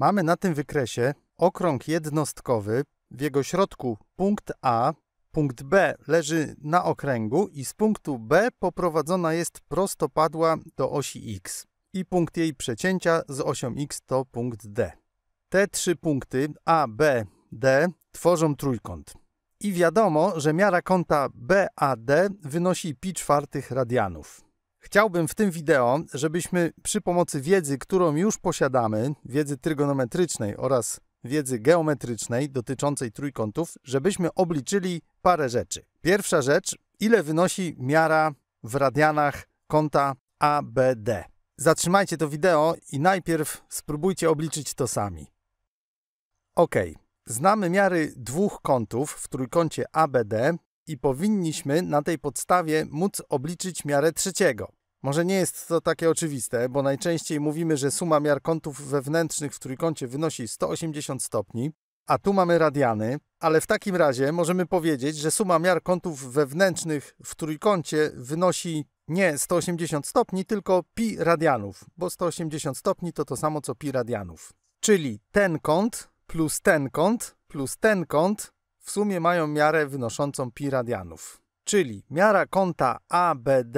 Mamy na tym wykresie okrąg jednostkowy, w jego środku punkt A, punkt B leży na okręgu i z punktu B poprowadzona jest prostopadła do osi X i punkt jej przecięcia z osią X to punkt D. Te trzy punkty A, B, D tworzą trójkąt. I wiadomo, że miara kąta BAD wynosi pi czwartych radianów. Chciałbym w tym wideo, żebyśmy przy pomocy wiedzy, którą już posiadamy, wiedzy trygonometrycznej oraz wiedzy geometrycznej dotyczącej trójkątów, żebyśmy obliczyli parę rzeczy. Pierwsza rzecz, ile wynosi miara w radianach kąta ABD. Zatrzymajcie to wideo i najpierw spróbujcie obliczyć to sami. Ok, znamy miary dwóch kątów w trójkącie ABD i powinniśmy na tej podstawie móc obliczyć miarę trzeciego. Może nie jest to takie oczywiste, bo najczęściej mówimy, że suma miar kątów wewnętrznych w trójkącie wynosi 180 stopni, a tu mamy radiany, ale w takim razie możemy powiedzieć, że suma miar kątów wewnętrznych w trójkącie wynosi nie 180 stopni, tylko pi radianów, bo 180 stopni to to samo co pi radianów. Czyli ten kąt plus ten kąt plus ten kąt w sumie mają miarę wynoszącą pi radianów. Czyli miara kąta ABD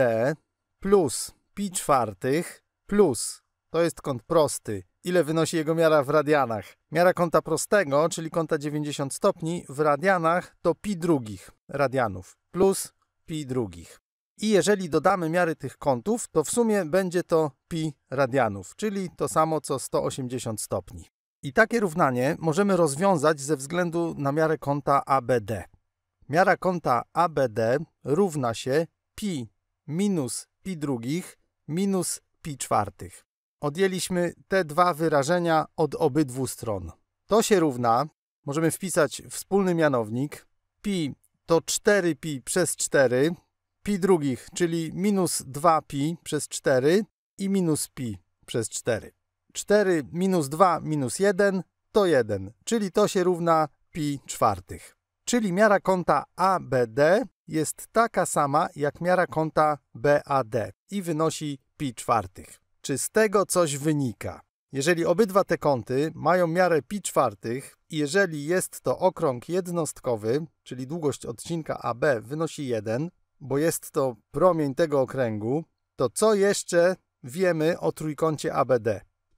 plus pi czwartych plus, to jest kąt prosty, ile wynosi jego miara w radianach. Miara kąta prostego, czyli kąta 90 stopni, w radianach to pi drugich radianów plus pi drugich. I jeżeli dodamy miary tych kątów, to w sumie będzie to pi radianów, czyli to samo co 180 stopni. I takie równanie możemy rozwiązać ze względu na miarę kąta ABD. Miara kąta ABD równa się pi minus pi drugich minus pi czwartych. Odjęliśmy te dwa wyrażenia od obydwu stron. To się równa, możemy wpisać wspólny mianownik, pi to 4pi przez 4, pi drugich, czyli minus 2pi przez 4 i minus pi przez 4. 4 minus 2 minus 1 to 1, czyli to się równa pi czwartych. Czyli miara kąta ABD jest taka sama jak miara kąta BAD i wynosi pi czwartych. Czy z tego coś wynika? Jeżeli obydwa te kąty mają miarę pi czwartych i jeżeli jest to okrąg jednostkowy, czyli długość odcinka AB wynosi 1, bo jest to promień tego okręgu, to co jeszcze wiemy o trójkącie ABD?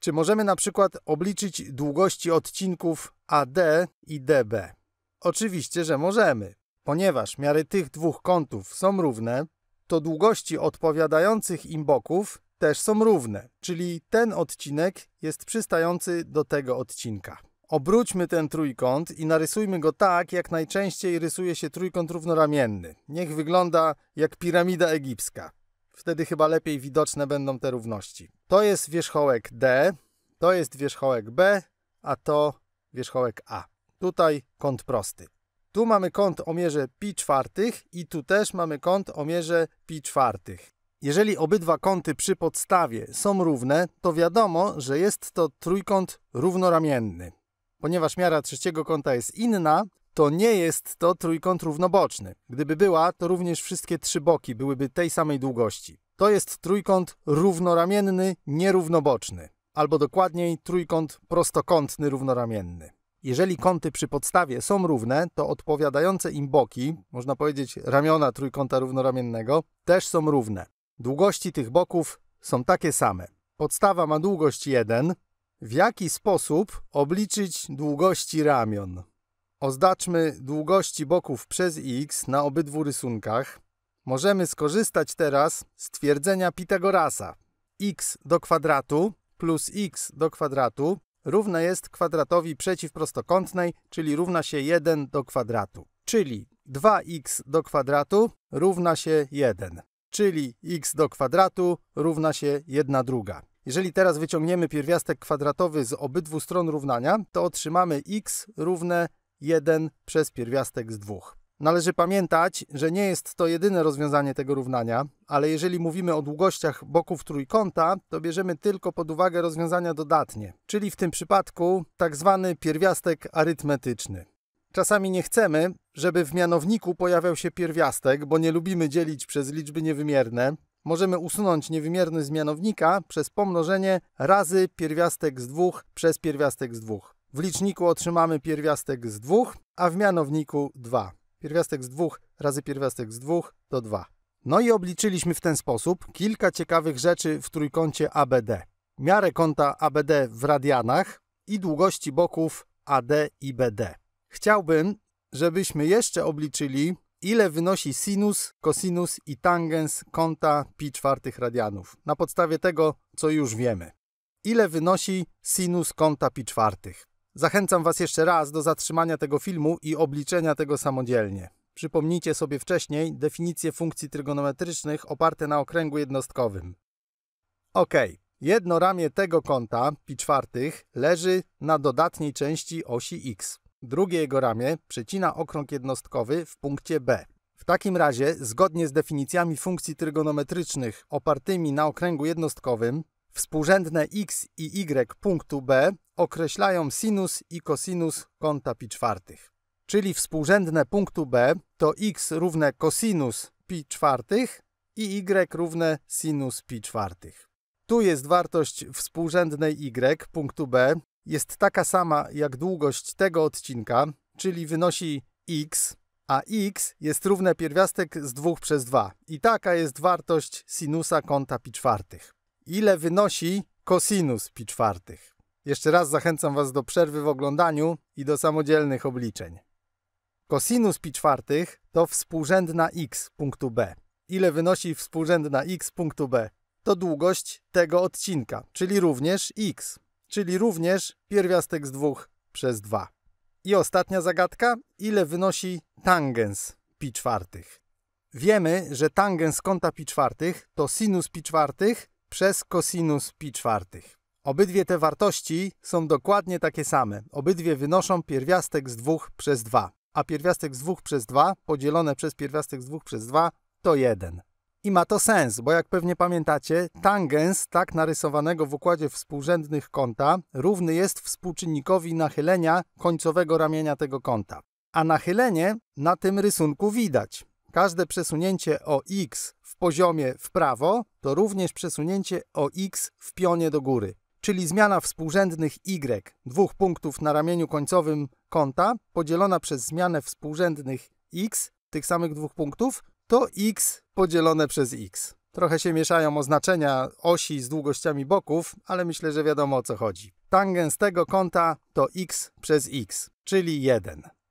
Czy możemy na przykład obliczyć długości odcinków AD i DB? Oczywiście, że możemy. Ponieważ miary tych dwóch kątów są równe, to długości odpowiadających im boków też są równe, czyli ten odcinek jest przystający do tego odcinka. Obróćmy ten trójkąt i narysujmy go tak, jak najczęściej rysuje się trójkąt równoramienny. Niech wygląda jak piramida egipska. Wtedy chyba lepiej widoczne będą te równości. To jest wierzchołek D, to jest wierzchołek B, a to wierzchołek A. Tutaj kąt prosty. Tu mamy kąt o mierze pi czwartych i tu też mamy kąt o mierze pi czwartych. Jeżeli obydwa kąty przy podstawie są równe, to wiadomo, że jest to trójkąt równoramienny. Ponieważ miara trzeciego kąta jest inna, to nie jest to trójkąt równoboczny. Gdyby była, to również wszystkie trzy boki byłyby tej samej długości. To jest trójkąt równoramienny, nierównoboczny, albo dokładniej trójkąt prostokątny równoramienny. Jeżeli kąty przy podstawie są równe, to odpowiadające im boki, można powiedzieć ramiona trójkąta równoramiennego, też są równe. Długości tych boków są takie same. Podstawa ma długość 1. W jaki sposób obliczyć długości ramion? Oznaczmy długości boków przez x na obydwu rysunkach. Możemy skorzystać teraz z twierdzenia Pitagorasa. x do kwadratu plus x do kwadratu równe jest kwadratowi przeciwprostokątnej, czyli równa się 1 do kwadratu. Czyli 2x do kwadratu równa się 1, czyli x do kwadratu równa się 1 druga. Jeżeli teraz wyciągniemy pierwiastek kwadratowy z obydwu stron równania, to otrzymamy x równe 1 przez pierwiastek z 2. Należy pamiętać, że nie jest to jedyne rozwiązanie tego równania, ale jeżeli mówimy o długościach boków trójkąta, to bierzemy tylko pod uwagę rozwiązania dodatnie, czyli w tym przypadku tak zwany pierwiastek arytmetyczny. Czasami nie chcemy, żeby w mianowniku pojawiał się pierwiastek, bo nie lubimy dzielić przez liczby niewymierne. Możemy usunąć niewymierny z mianownika przez pomnożenie razy pierwiastek z 2 przez pierwiastek z 2. W liczniku otrzymamy pierwiastek z 2, a w mianowniku 2. Pierwiastek z 2 razy pierwiastek z 2 to 2. No i obliczyliśmy w ten sposób kilka ciekawych rzeczy w trójkącie ABD. Miarę kąta ABD w radianach i długości boków AD i BD. Chciałbym, żebyśmy jeszcze obliczyli, ile wynosi sinus, kosinus i tangens kąta pi czwartych radianów, na podstawie tego, co już wiemy. Ile wynosi sinus kąta pi czwartych? Zachęcam Was jeszcze raz do zatrzymania tego filmu i obliczenia tego samodzielnie. Przypomnijcie sobie wcześniej definicje funkcji trygonometrycznych oparte na okręgu jednostkowym. Ok, jedno ramię tego kąta, pi czwartych, leży na dodatniej części osi x. Drugie jego ramię przecina okrąg jednostkowy w punkcie B. W takim razie, zgodnie z definicjami funkcji trygonometrycznych opartymi na okręgu jednostkowym, współrzędne x i y punktu B określają sinus i kosinus kąta pi czwartych. Czyli współrzędne punktu B to x równe kosinus pi czwartych i y równe sinus pi czwartych. Tu jest wartość współrzędnej y punktu B jest taka sama jak długość tego odcinka, czyli wynosi x, a x jest równe pierwiastek z 2 przez 2. I taka jest wartość sinusa kąta pi czwartych. Ile wynosi kosinus pi czwartych? Jeszcze raz zachęcam Was do przerwy w oglądaniu i do samodzielnych obliczeń. Kosinus pi czwartych to współrzędna x punktu b. Ile wynosi współrzędna x punktu b? To długość tego odcinka, czyli również x, czyli również pierwiastek z 2 przez 2. I ostatnia zagadka, ile wynosi tangens pi czwartych? Wiemy, że tangens kąta pi czwartych to sinus pi czwartych przez kosinus pi czwartych. Obydwie te wartości są dokładnie takie same. Obydwie wynoszą pierwiastek z 2 przez 2, a pierwiastek z 2 przez 2 podzielone przez pierwiastek z 2 przez 2 to 1. I ma to sens, bo jak pewnie pamiętacie, tangens tak narysowanego w układzie współrzędnych kąta równy jest współczynnikowi nachylenia końcowego ramienia tego kąta. A nachylenie na tym rysunku widać. Każde przesunięcie o x w poziomie w prawo to również przesunięcie o x w pionie do góry czyli zmiana współrzędnych y dwóch punktów na ramieniu końcowym kąta podzielona przez zmianę współrzędnych x tych samych dwóch punktów, to x podzielone przez x. Trochę się mieszają oznaczenia osi z długościami boków, ale myślę, że wiadomo o co chodzi. Tangens tego kąta to x przez x, czyli 1.